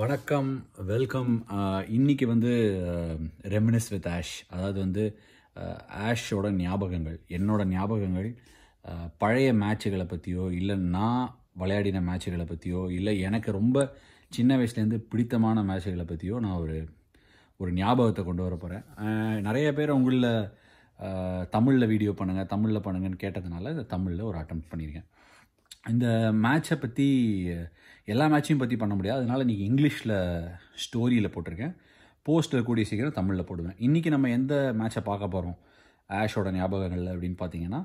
வணக்கம் வெல்கம் இன்றைக்கி வந்து ரெமினஸ் வித் ஆஷ் அதாவது வந்து ஆஷோட ஞாபகங்கள் என்னோடய ஞாபகங்கள் பழைய மேட்சுகளை பற்றியோ இல்லை நான் விளையாடின மேட்சுகளை பற்றியோ இல்லை எனக்கு ரொம்ப சின்ன வயசுலேருந்து பிடித்தமான மேட்சுகளை பற்றியோ நான் ஒரு ஒரு ஞாபகத்தை கொண்டு வர போகிறேன் நிறைய பேர் உங்களில் தமிழில் வீடியோ பண்ணுங்கள் தமிழில் பண்ணுங்கன்னு கேட்டதுனால தமிழில் ஒரு அட்டம் பண்ணியிருக்கேன் இந்த மேட்சை பற்றி எல்லா மேட்சையும் பற்றி பண்ண முடியாது அதனால் நீங்கள் இங்கிலீஷில் ஸ்டோரியில் போட்டிருக்கேன் போஸ்ட்டில் கூடிய சீக்கிரம் தமிழில் போடுவேன் இன்றைக்கி நம்ம எந்த மேட்சை பார்க்க போகிறோம் ஆஷோட ஞாபகங்கள் அப்படின்னு பார்த்தீங்கன்னா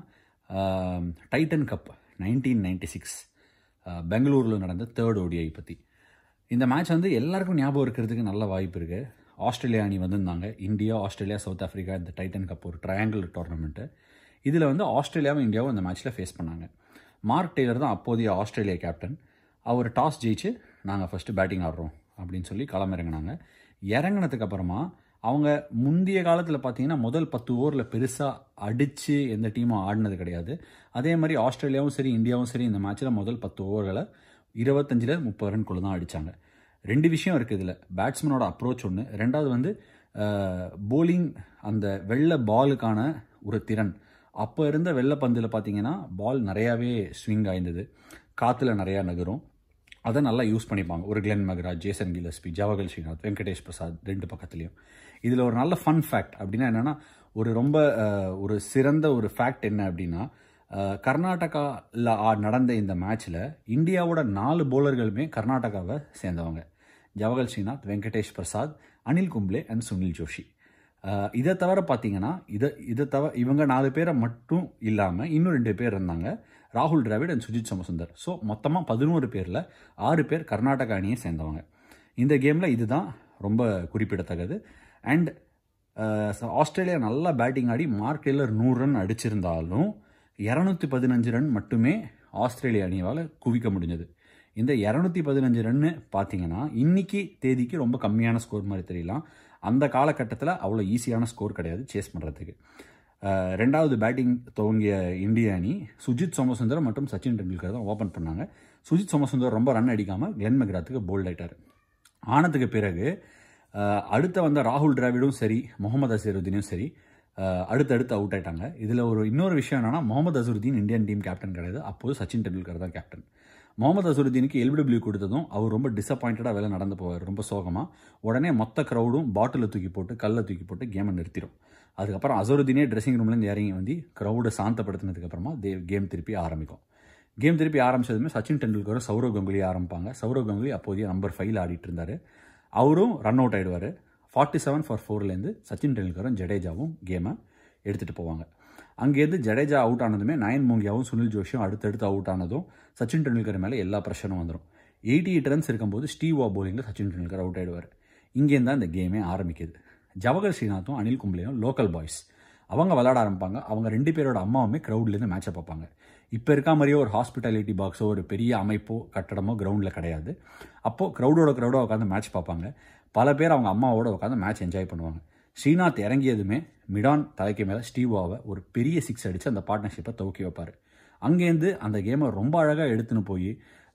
Titan Cup nineteen ninety six பெங்களூரில் நடந்த தேர்ட் ஓடிஐ பற்றி இந்த மேட்ச் வந்து எல்லாருக்கும் ஞாபகம் இருக்கிறதுக்கு நல்ல வாய்ப்பு இருக்குது ஆஸ்திரேலியா அணி வந்திருந்தாங்க இந்தியா ஆஸ்திரேலியா சவுத் ஆஃப்ரிக்கா இந்த டைட்டன் கப் ஒரு ட்ரையாங்கிள் டோர்னமெண்ட்டு இதில் வந்து ஆஸ்திரேலியாவும் இந்தியாவும் அந்த மேட்ச்சில் ஃபேஸ் பண்ணாங்க மார்க் டெய்லர் தான் அப்போதைய ஆஸ்திரேலியா கேப்டன் அவர் டாஸ் ஜெயிச்சு நாங்கள் ஃபஸ்ட்டு பேட்டிங் ஆடுறோம் அப்படின்னு சொல்லி களம் இறங்கினாங்க இறங்கினதுக்கப்புறமா அவங்க முந்தைய காலத்தில் பார்த்தீங்கன்னா முதல் பத்து ஓவரில் பெருசாக அடித்து எந்த டீமும் ஆடினது கிடையாது அதே மாதிரி ஆஸ்திரேலியாவும் சரி இந்தியாவும் சரி இந்த மேட்ச்சில் முதல் பத்து ஓவர்களை இருபத்தஞ்சில் முப்பது ரன்குள்ளே தான் அடித்தாங்க ரெண்டு விஷயம் இருக்குது இதில் பேட்ஸ்மேனோட அப்ரோச் ஒன்று ரெண்டாவது வந்து போலிங் அந்த வெள்ளை பாலுக்கான ஒரு திறன் அப்போ இருந்த பந்தில் பார்த்தீங்கன்னா பால் நிறையாவே ஸ்விங் ஆயிருந்தது காற்றுல நிறையா நகரும் அதை நல்லா யூஸ் பண்ணிப்பாங்க ஒரு Glenn McGrath Jason Gillespie Javagal Srinath Venkatesh Prasad ரெண்டு பக்கத்துலேயும் இதில் ஒரு நல்ல ஃபன் ஃபேக்ட் அப்படின்னா என்னென்னா ஒரு ரொம்ப ஒரு சிறந்த ஒரு ஃபேக்ட் என்ன அப்படின்னா கர்நாடகாவில் நடந்த இந்த மேட்ச்சில் இந்தியாவோட நாலு போலர்களுமே கர்நாடகாவை சேர்ந்தவங்க ஜவஹர் ஸ்ரீநாத் வெங்கடேஷ் பிரசாத் அனில் கும்ப்ளே அண்ட் சுனில் ஜோஷி இதை தவிர பார்த்தீங்கன்னா இதை இதை தவிர இவங்க நாலு பேரை மட்டும் இல்லாமல் இன்னும் ரெண்டு பேர் இருந்தாங்க ராகுல் டிராவிட் அண்ட் சுஜித் சமசுந்தர் ஸோ மொத்தமாக பதினோரு பேரில் ஆறு பேர் கர்நாடக அணியை சேர்ந்தவங்க இந்த கேமில் இதுதான் ரொம்ப குறிப்பிடத்தக்கது அண்ட் ஆஸ்திரேலியா நல்லா பேட்டிங் ஆடி மார்க் டெய்லர் நூறு ரன் அடிச்சிருந்தாலும் இரநூத்தி பதினஞ்சு ரன் மட்டுமே ஆஸ்திரேலிய அணியால் குவிக்க முடிஞ்சது இந்த இரநூத்தி பதினஞ்சு ரன்னு பார்த்தீங்கன்னா இன்றைக்கி தேதிக்கு ரொம்ப கம்மியான ஸ்கோர் மாதிரி தெரியலாம் அந்த காலகட்டத்தில் அவ்வளோ ஈஸியான ஸ்கோர் கிடையாது சேஸ் பண்ணுறதுக்கு ரெண்டாவது பேட்டிங் துவங்கிய இந்திய அணி சுஜித் சோமசுந்தரம் மற்றும் சச்சின் டெண்டுல்கர் தான் ஓப்பன் பண்ணாங்க சுஜித் சோமசுந்தரம் ரொம்ப ரன் அடிக்காமல் கிளென் மெக்ராத்துக்கு போல்ட் ஆகிட்டார் ஆனதுக்கு பிறகு அடுத்த வந்த ராகுல் டிராவிடும் சரி முகமது அசருதீனும் சரி அடுத்தடுத்து அவுட் ஆயிட்டாங்க இதில் ஒரு இன்னொரு விஷயம் என்னென்னா Mohammad Azharuddin Indian team captain கிடையாது அப்போது சச்சின் டெண்டுல்கர் தான் கேப்டன் முகமது அசருதீனுக்கு எல்பிடபிள்யூ கொடுத்ததும் அவர் ரொம்ப டிசப்பாயின்டாக வேலை நடந்து போவார் ரொம்ப சோகமாக உடனே மொத்த க்ரௌடும் பாட்டிலில் தூக்கி போட்டு கல்லை தூக்கி போட்டு கேமை நிறுத்திடும் அதுக்கப்புறம் அசருதீனே ட்ரெஸ்ஸிங் ரூம்லேருந்து இறங்கி வந்து க்ரௌடை சாந்தப்படுத்தினதுக்கப்புறமா தே கேம் திருப்பி ஆரம்பிக்கும் கேம் திருப்பி ஆரம்பிச்சதுமே சச்சின் டெண்டுல்கரும் சௌரவ் கங்குலி ஆரம்பிப்பாங்க சௌரவ் கங்குலி அப்போதைய நம்பர் ஃபைவ்ல ஆடிட்டு இருந்தார் அவரும் ரன் அவுட் ஆகிடுவார் ஃபார்ட்டி செவன் ஃபார் ஃபோர்லேருந்து சச்சின் டெண்டுல்கரும் ஜடேஜாவும் கேமை எடுத்துகிட்டு போவாங்க அங்கேருந்து ஜடேஜா அவுட் ஆனதுமே நயன் மூங்கியாவும் சுனில் ஜோஷியும் அடுத்தடுத்து அவுட் ஆனதும் சச்சின் டெண்டுல்கர் மேலே எல்லா ப்ரெஷரும் வந்துடும் எயிட்டி எயிட் ரன்ஸ் இருக்கும்போது ஸ்டீவா போலிங்கில் சச்சின் டெண்டுல்கர் அவுட் ஆகிடுவார் இங்கேருந்து அந்த கேமே ஆரம்பிக்குது ஜவஹர் ஸ்ரீநாத்தும் அனில் கும்பலையும் லோக்கல் பாய்ஸ் அவங்க விளாட ஆரம்பிப்பாங்க அவங்க ரெண்டு பேரோட அம்மாவுமே க்ரௌட்லேருந்து மேட்சை பார்ப்பாங்க இப்போ இருக்க மாதிரியே ஒரு ஹாஸ்பிட்டாலிட்டி பாக்ஸோ ஒரு பெரிய அமைப்போ கட்டடமோ கிரவுண்டில் கிடையாது அப்போது க்ரௌடோட க்ரௌடோ உட்காந்து மேட்ச் பார்ப்பாங்க பல பேர் அவங்க அம்மாவோட உட்காந்து மேட்ச் என்ஜாய் பண்ணுவாங்க ஸ்ரீநாத் இறங்கியதுமே மிடான் தலைக்கு மேலே ஸ்டீவாவை ஒரு பெரிய சிக்ஸ் அடித்து அந்த பார்ட்னர்ஷிப்பை துவக்கி வைப்பார் அங்கேருந்து அந்த கேமை ரொம்ப அழகாக எடுத்துன்னு போய்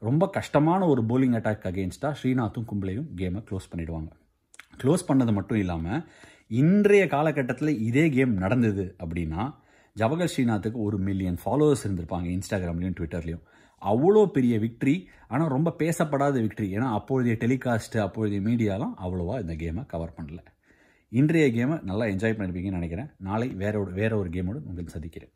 ரொம்ப கஷ்டமான ஒரு போலிங் அட்டாக் அகேன்ஸ்டாக ஸ்ரீநாத்தும் கும்பலையும் கேமை க்ளோஸ் பண்ணிவிடுவாங்க க்ளோஸ் பண்ணது மட்டும் இல்லாமல் இன்றைய காலகட்டத்தில் இதே கேம் நடந்தது அப்படின்னா ஜவஹர் ஸ்ரீநாத்துக்கு ஒரு மில்லியன் ஃபாலோவர்ஸ் இருந்திருப்பாங்க இன்ஸ்டாகிராம்லேயும் ட்விட்டர்லேயும் அவ்வளோ பெரிய விக்ட்ரி ஆனால் ரொம்ப பேசப்படாத விக்ட்ரி ஏன்னா அப்பொழுதைய டெலிகாஸ்ட்டு அப்பொழுதைய மீடியாலாம் அவ்வளோவா இந்த கேமை கவர் பண்ணலை இன்றைய கேமை நல்லா என்ஜாய் பண்ணியிருப்பீங்கன்னு நினைக்கிறேன் நாளை வேற ஒரு வேற ஒரு கேமோடு உங்களுக்கு சந்திக்கிறேன்